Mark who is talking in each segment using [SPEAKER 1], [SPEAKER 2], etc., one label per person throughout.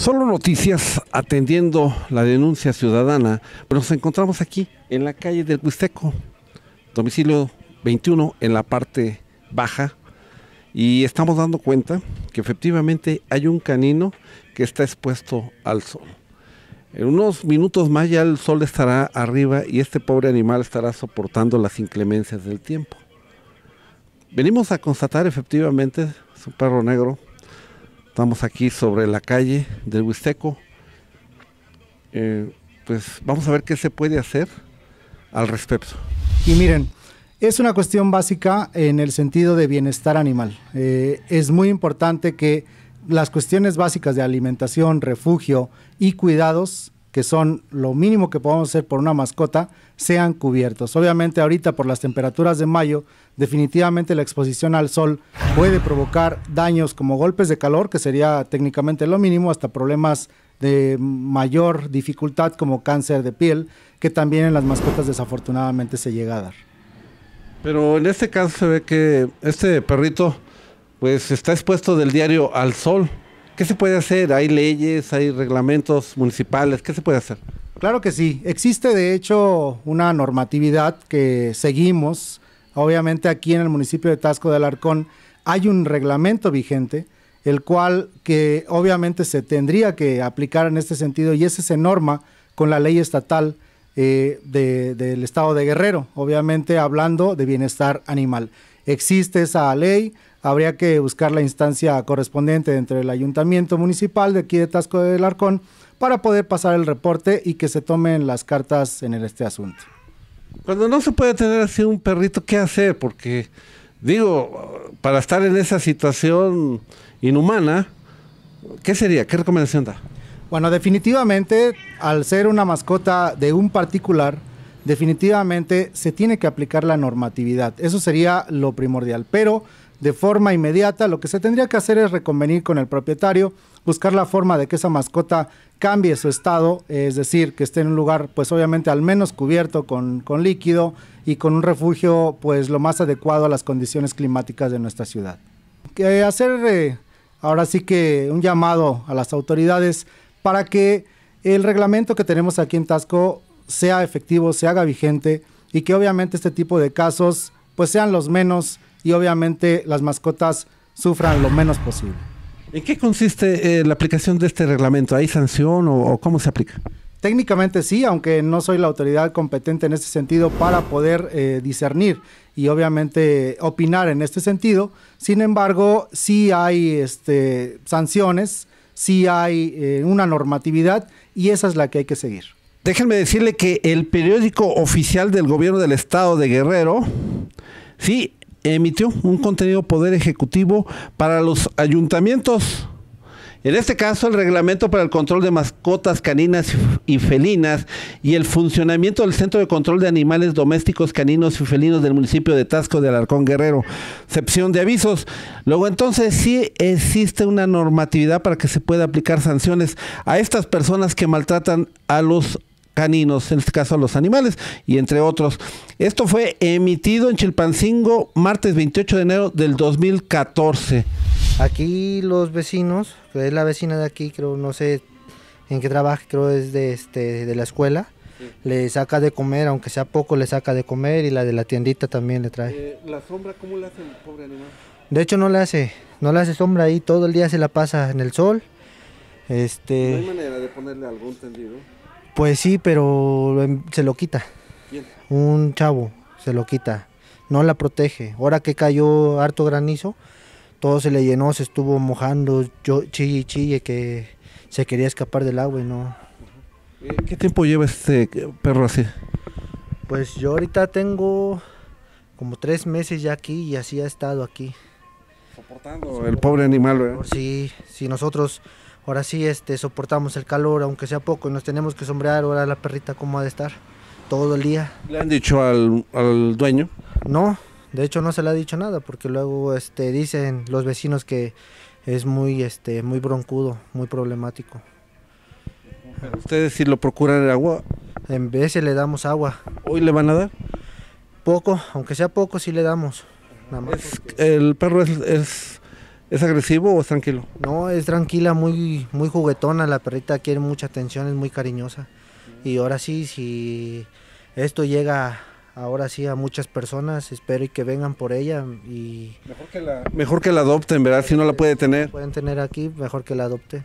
[SPEAKER 1] Solo Noticias, atendiendo la denuncia ciudadana, nos encontramos aquí en la calle del Huisteco, domicilio 21, en la parte baja, y estamos dando cuenta que efectivamente hay un canino que está expuesto al sol. En unos minutos más ya el sol estará arriba y este pobre animal estará soportando las inclemencias del tiempo. Venimos a constatar efectivamente, su perro negro, Estamos aquí sobre la calle del Huisteco. Eh, pues vamos a ver qué se puede hacer al respecto. Y
[SPEAKER 2] miren, es una cuestión básica en el sentido de bienestar animal. Eh, es muy importante que las cuestiones básicas de alimentación, refugio y cuidados que son lo mínimo que podemos hacer por una mascota, sean cubiertos. Obviamente ahorita por las temperaturas de mayo, definitivamente la exposición al sol puede provocar daños como golpes de calor, que sería técnicamente lo mínimo, hasta problemas de mayor dificultad como cáncer de piel, que también en las mascotas desafortunadamente se llega a dar.
[SPEAKER 1] Pero en este caso se ve que este perrito pues está expuesto del diario al sol ¿Qué se puede hacer? ¿Hay leyes, hay reglamentos municipales? ¿Qué se puede hacer? Claro que sí.
[SPEAKER 2] Existe de hecho una normatividad que seguimos. Obviamente aquí en el municipio de Tasco de Alarcón hay un reglamento vigente, el cual que obviamente se tendría que aplicar en este sentido y ese se norma con la ley estatal eh, del estado de Guerrero, obviamente hablando de bienestar animal existe esa ley, habría que buscar la instancia correspondiente entre el ayuntamiento municipal de aquí de Tasco del Arcón para poder pasar el reporte y que se tomen las cartas en este asunto.
[SPEAKER 1] Cuando no se puede tener así un perrito, ¿qué hacer? Porque, digo, para estar en esa situación inhumana, ¿qué sería? ¿Qué recomendación da?
[SPEAKER 2] Bueno, definitivamente, al ser una mascota de un particular, definitivamente se tiene que aplicar la normatividad. Eso sería lo primordial. Pero de forma inmediata lo que se tendría que hacer es reconvenir con el propietario, buscar la forma de que esa mascota cambie su estado, es decir, que esté en un lugar pues obviamente al menos cubierto con, líquido y con un refugio pues lo más adecuado a las condiciones climáticas de nuestra ciudad. Que hacer eh, ahora sí que un llamado a las autoridades para que el reglamento que tenemos aquí en Tasco sea efectivo, se haga vigente y que obviamente este tipo de casos pues sean los menos y obviamente las mascotas sufran lo menos posible.
[SPEAKER 1] ¿En qué consiste eh, la aplicación de este reglamento? ¿Hay sanción o, cómo se aplica?
[SPEAKER 2] Técnicamente sí, aunque no soy la autoridad competente en este sentido para poder eh, discernir y obviamente opinar en este sentido. Sin embargo, sí hay este, sanciones, sí hay eh, una normatividad y esa es la que hay que seguir.
[SPEAKER 1] Déjenme decirle que el periódico oficial del gobierno del estado de Guerrero, sí, emitió un contenido poder ejecutivo para los ayuntamientos. En este caso, el reglamento para el control de mascotas caninas y felinas y el funcionamiento del Centro de Control de Animales Domésticos Caninos y Felinos del municipio de Tasco de Alarcón Guerrero, excepción de avisos. Luego entonces sí existe una normatividad para que se pueda aplicar sanciones a estas personas que maltratan a los caninos, en este caso los animales, y entre otros. Esto fue emitido en Chilpancingo martes 28 de enero del 2014.
[SPEAKER 3] Aquí
[SPEAKER 1] los vecinos,
[SPEAKER 3] es la vecina de aquí, creo, no sé en qué trabaja, creo es de, este, de la escuela. Le saca de comer, aunque sea poco, le saca de comer y la de la tiendita también le trae.
[SPEAKER 1] Eh, ¿La sombra cómo le hace el pobre animal?
[SPEAKER 3] De hecho no le hace, no le hace sombra ahí, todo el día se la pasa en el sol. Este... ¿No hay
[SPEAKER 1] manera de ponerle algún tendido?
[SPEAKER 3] Pues sí, pero em, se lo quita. Un chavo se lo quita. No la protege. Ahora que cayó harto granizo, todo se le llenó, se estuvo mojando, yo chille chille que se quería escapar del agua y no.
[SPEAKER 1] ¿Qué tiempo lleva este perro así?
[SPEAKER 3] Pues yo ahorita tengo como tres meses ya aquí y así ha estado aquí.
[SPEAKER 1] Soportando el pobre animal, ¿verdad? Sí, sí,
[SPEAKER 3] nosotros ahora sí este, soportamos el calor, aunque sea poco, y nos tenemos que sombrear, ahora la perrita cómo ha de estar todo el día.
[SPEAKER 1] ¿Le han dicho al, dueño? No, de hecho no
[SPEAKER 3] se le ha dicho nada, porque luego este, dicen los vecinos que es muy, este, muy broncudo, muy problemático.
[SPEAKER 1] ¿Ustedes si lo procuran el agua?
[SPEAKER 3] En veces le damos agua. ¿Hoy le van a dar? Poco, aunque sea poco, sí le damos.
[SPEAKER 1] Nada más. el perro es ¿Es agresivo o
[SPEAKER 3] es tranquilo? No, es tranquila, muy, muy juguetona. La perrita quiere mucha atención, es muy cariñosa. Y ahora sí, si esto llega ahora sí a muchas personas, espero que vengan por ella.
[SPEAKER 1] y Mejor que la, adopten, ¿verdad? Si no la puede tener. Si pueden tener aquí, mejor
[SPEAKER 3] que la adopte.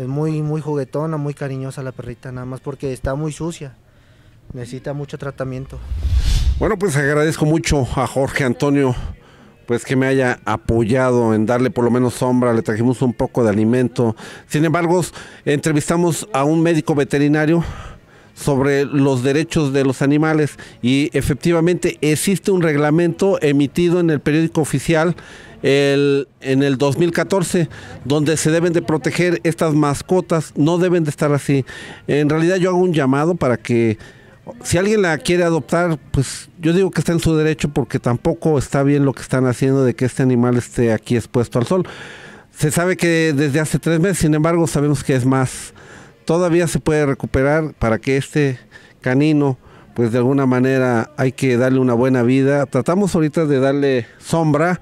[SPEAKER 3] Es muy, muy juguetona, muy cariñosa la perrita, nada más porque está muy sucia. Necesita mucho tratamiento.
[SPEAKER 1] Bueno, pues agradezco mucho a Jorge Antonio pues que me haya apoyado en darle por lo menos sombra, le trajimos un poco de alimento. Sin embargo, entrevistamos a un médico veterinario sobre los derechos de los animales y efectivamente existe un reglamento emitido en el periódico oficial el, en el 2014, donde se deben de proteger estas mascotas, no deben de estar así. En realidad yo hago un llamado para que si alguien la quiere adoptar, pues yo digo que está en su derecho porque tampoco está bien lo que están haciendo de que este animal esté aquí expuesto al sol. Se sabe que desde hace tres meses, sin embargo, sabemos que es más. Todavía se puede recuperar para que este canino, pues de alguna manera hay que darle una buena vida. Tratamos ahorita de darle sombra.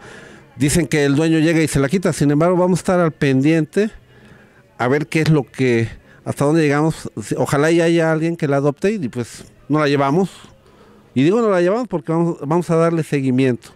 [SPEAKER 1] Dicen que el dueño llega y se la quita. Sin embargo, vamos a estar al pendiente a ver qué es lo que, hasta dónde llegamos. Ojalá y haya alguien que la adopte y pues no la llevamos. Y digo no la llevamos porque vamos, a darle seguimiento.